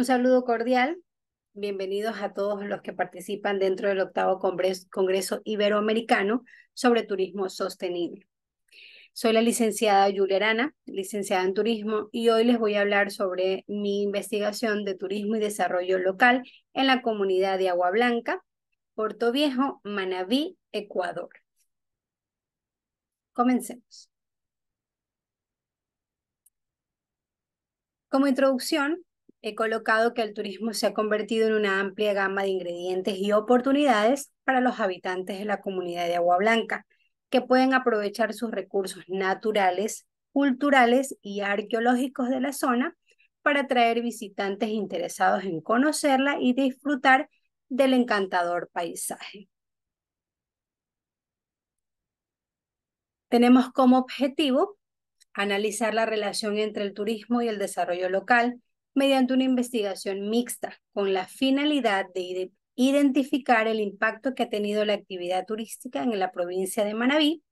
Un saludo cordial. Bienvenidos a todos los que participan dentro del octavo Congreso, Iberoamericano sobre Turismo Sostenible. Soy la licenciada Julia Arana, licenciada en Turismo, y hoy les voy a hablar sobre mi investigación de turismo y desarrollo local en la comunidad de Agua Blanca, Puerto Viejo, Manabí, Ecuador. Comencemos. Como introducción, he colocado que el turismo se ha convertido en una amplia gama de ingredientes y oportunidades para los habitantes de la comunidad de Agua Blanca, que pueden aprovechar sus recursos naturales, culturales y arqueológicos de la zona para atraer visitantes interesados en conocerla y disfrutar del encantador paisaje. Tenemos como objetivo analizar la relación entre el turismo y el desarrollo local, mediante una investigación mixta con la finalidad de identificar el impacto que ha tenido la actividad turística en la provincia de Manabí,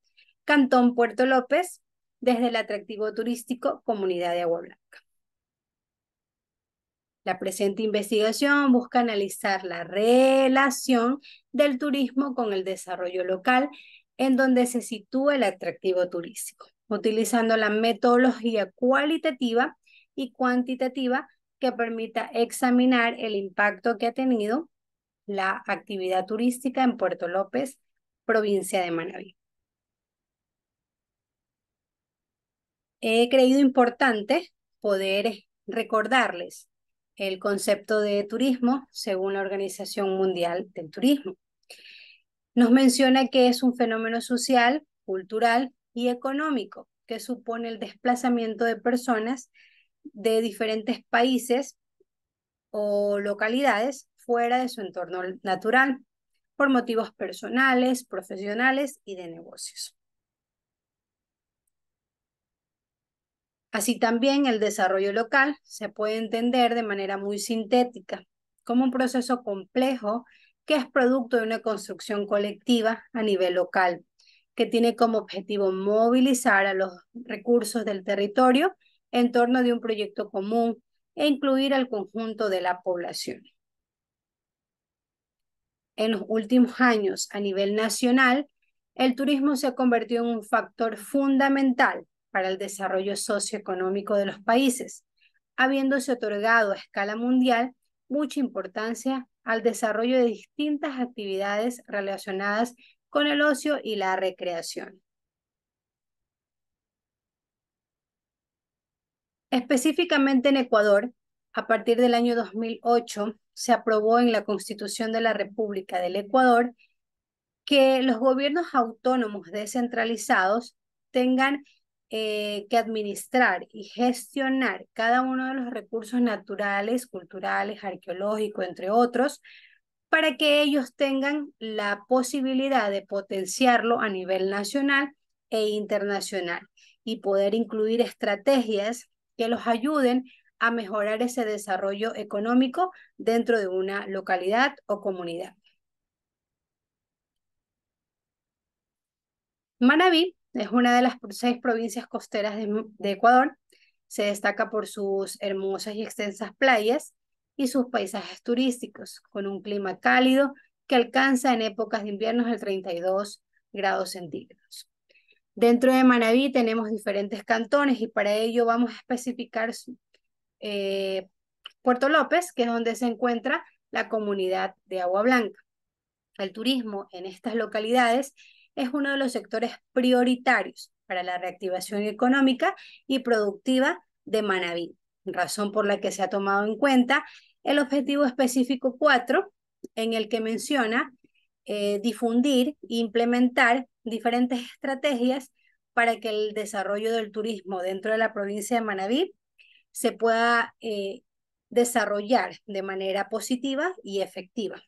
Cantón Puerto López, desde el atractivo turístico Comunidad de Agua Blanca. La presente investigación busca analizar la relación del turismo con el desarrollo local en donde se sitúa el atractivo turístico, utilizando la metodología cualitativa y cuantitativa que permita examinar el impacto que ha tenido la actividad turística en Puerto López, provincia de Manaví. He creído importante poder recordarles el concepto de turismo según la Organización Mundial del Turismo. Nos menciona que es un fenómeno social, cultural y económico que supone el desplazamiento de personas de diferentes países o localidades fuera de su entorno natural por motivos personales, profesionales y de negocios. Así también el desarrollo local se puede entender de manera muy sintética, como un proceso complejo que es producto de una construcción colectiva a nivel local, que tiene como objetivo movilizar a los recursos del territorio en torno de un proyecto común e incluir al conjunto de la población. En los últimos años, a nivel nacional, el turismo se ha convertido en un factor fundamental para el desarrollo socioeconómico de los países, habiéndose otorgado a escala mundial mucha importancia al desarrollo de distintas actividades relacionadas con el ocio y la recreación. Específicamente en Ecuador, a partir del año 2008, se aprobó en la Constitución de la República del Ecuador que los gobiernos autónomos descentralizados tengan eh, que administrar y gestionar cada uno de los recursos naturales, culturales, arqueológicos, entre otros, para que ellos tengan la posibilidad de potenciarlo a nivel nacional e internacional y poder incluir estrategias que los ayuden a mejorar ese desarrollo económico dentro de una localidad o comunidad. Manabí es una de las seis provincias costeras de, de Ecuador. Se destaca por sus hermosas y extensas playas y sus paisajes turísticos, con un clima cálido que alcanza en épocas de invierno el 32 grados centígrados. Dentro de Manabí tenemos diferentes cantones y para ello vamos a especificar eh, Puerto López, que es donde se encuentra la comunidad de Agua Blanca. El turismo en estas localidades es uno de los sectores prioritarios para la reactivación económica y productiva de Manabí, razón por la que se ha tomado en cuenta el objetivo específico 4, en el que menciona eh, difundir difundir, e implementar diferentes estrategias para que el desarrollo del turismo dentro de la provincia de Manabí se pueda eh, desarrollar de manera positiva y efectiva,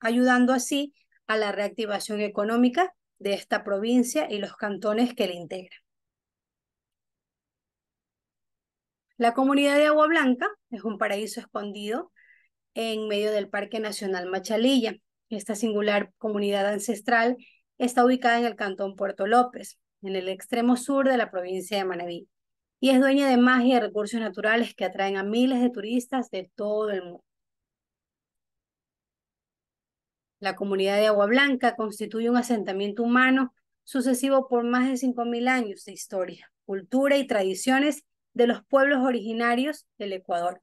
ayudando así a la reactivación económica de esta provincia y los cantones que la integran. La comunidad de Agua Blanca es un paraíso escondido en medio del Parque Nacional Machalilla. Esta singular comunidad ancestral Está ubicada en el Cantón Puerto López, en el extremo sur de la provincia de Manabí, y es dueña de magia y recursos naturales que atraen a miles de turistas de todo el mundo. La comunidad de Agua Blanca constituye un asentamiento humano sucesivo por más de 5.000 años de historia, cultura y tradiciones de los pueblos originarios del Ecuador.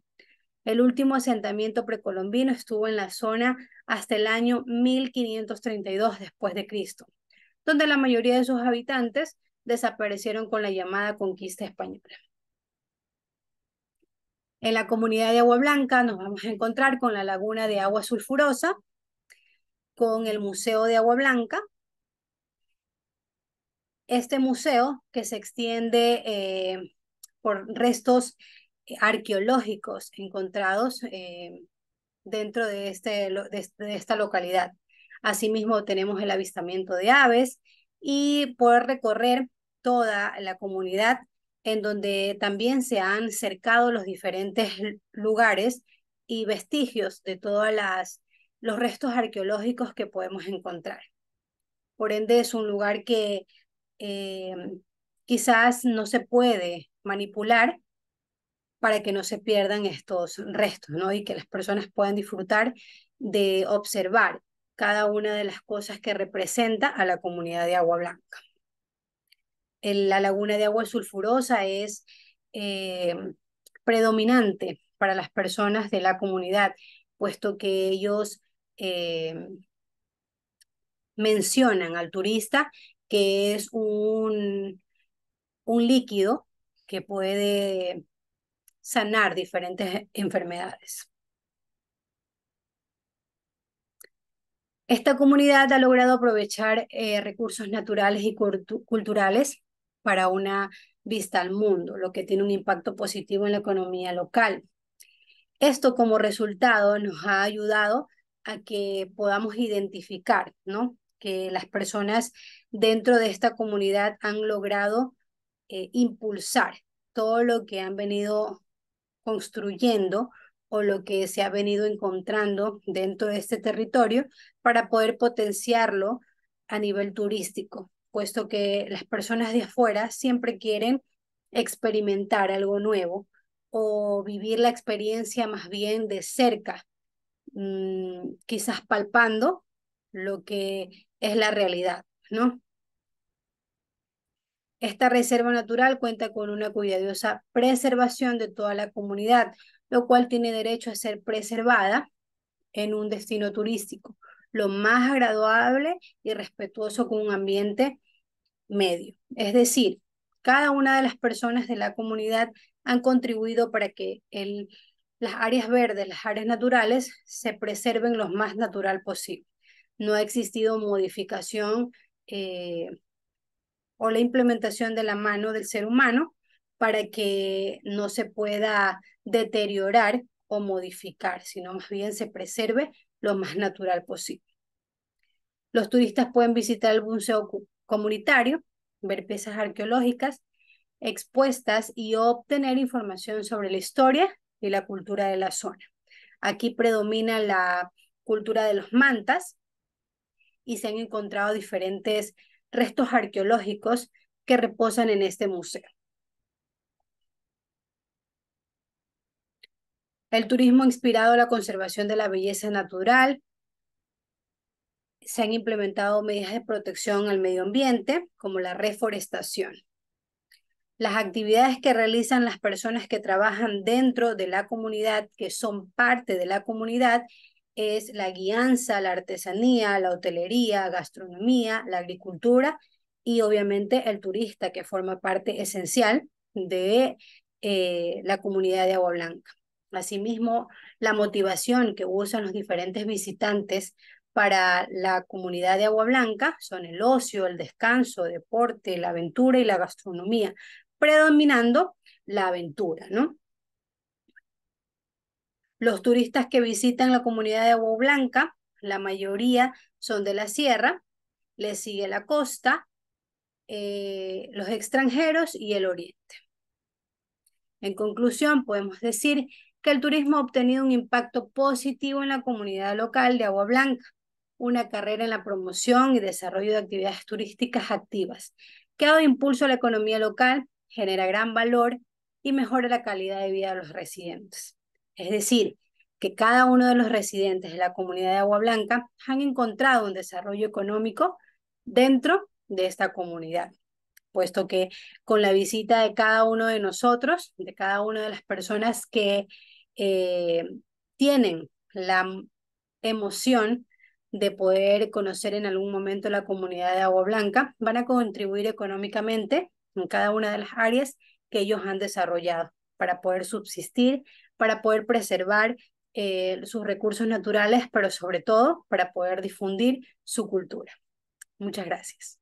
El último asentamiento precolombino estuvo en la zona hasta el año 1532 después de Cristo, donde la mayoría de sus habitantes desaparecieron con la llamada conquista española. En la comunidad de Agua Blanca nos vamos a encontrar con la laguna de agua sulfurosa, con el Museo de Agua Blanca. Este museo que se extiende eh, por restos arqueológicos encontrados eh, dentro de, este, de, esta localidad. Asimismo, tenemos el avistamiento de aves y poder recorrer toda la comunidad en donde también se han cercado los diferentes lugares y vestigios de todos los restos arqueológicos que podemos encontrar. Por ende, es un lugar que eh, quizás no se puede manipular, para que no se pierdan estos restos, ¿no? Y que las personas puedan disfrutar de observar cada una de las cosas que representa a la comunidad de Agua Blanca. la laguna de agua sulfurosa es eh, predominante para las personas de la comunidad, puesto que ellos eh, mencionan al turista que es un, un líquido que puede sanar diferentes enfermedades. Esta comunidad ha logrado aprovechar eh, recursos naturales y culturales para una vista al mundo, lo que tiene un impacto positivo en la economía local. Esto como resultado nos ha ayudado a que podamos identificar, ¿no? Que las personas dentro de esta comunidad han logrado eh, impulsar todo lo que han venido construyendo o lo que se ha venido encontrando dentro de este territorio para poder potenciarlo a nivel turístico, puesto que las personas de afuera siempre quieren experimentar algo nuevo o vivir la experiencia más bien de cerca, mm, quizás palpando lo que es la realidad, ¿no? Esta reserva natural cuenta con una cuidadosa preservación de toda la comunidad, lo cual tiene derecho a ser preservada en un destino turístico, lo más agradable y respetuoso con un ambiente medio. Es decir, cada una de las personas de la comunidad han contribuido para que el, las áreas verdes, las áreas naturales, se preserven lo más natural posible. No ha existido modificación eh, o la implementación de la mano del ser humano para que no se pueda deteriorar o modificar, sino más bien se preserve lo más natural posible. Los turistas pueden visitar el museo comunitario, ver piezas arqueológicas expuestas y obtener información sobre la historia y la cultura de la zona. Aquí predomina la cultura de los mantas y se han encontrado diferentes restos arqueológicos que reposan en este museo. El turismo inspirado en la conservación de la belleza natural. Se han implementado medidas de protección al medio ambiente, como la reforestación. Las actividades que realizan las personas que trabajan dentro de la comunidad, que son parte de la comunidad es la guianza, la artesanía, la hotelería, gastronomía, la agricultura y obviamente el turista que forma parte esencial de eh, la comunidad de Agua Blanca. Asimismo, la motivación que usan los diferentes visitantes para la comunidad de Agua Blanca son el ocio, el descanso, el deporte, la aventura y la gastronomía, predominando la aventura, ¿no? Los turistas que visitan la comunidad de Agua Blanca, la mayoría son de la sierra, le sigue la costa, eh, los extranjeros y el oriente. En conclusión, podemos decir que el turismo ha obtenido un impacto positivo en la comunidad local de Agua Blanca, una carrera en la promoción y desarrollo de actividades turísticas activas, que ha dado impulso a la economía local, genera gran valor y mejora la calidad de vida de los residentes. Es decir, que cada uno de los residentes de la comunidad de Agua Blanca han encontrado un desarrollo económico dentro de esta comunidad, puesto que con la visita de cada uno de nosotros, de cada una de las personas que eh, tienen la emoción de poder conocer en algún momento la comunidad de Agua Blanca, van a contribuir económicamente en cada una de las áreas que ellos han desarrollado para poder subsistir, para poder preservar eh, sus recursos naturales, pero sobre todo para poder difundir su cultura. Muchas gracias.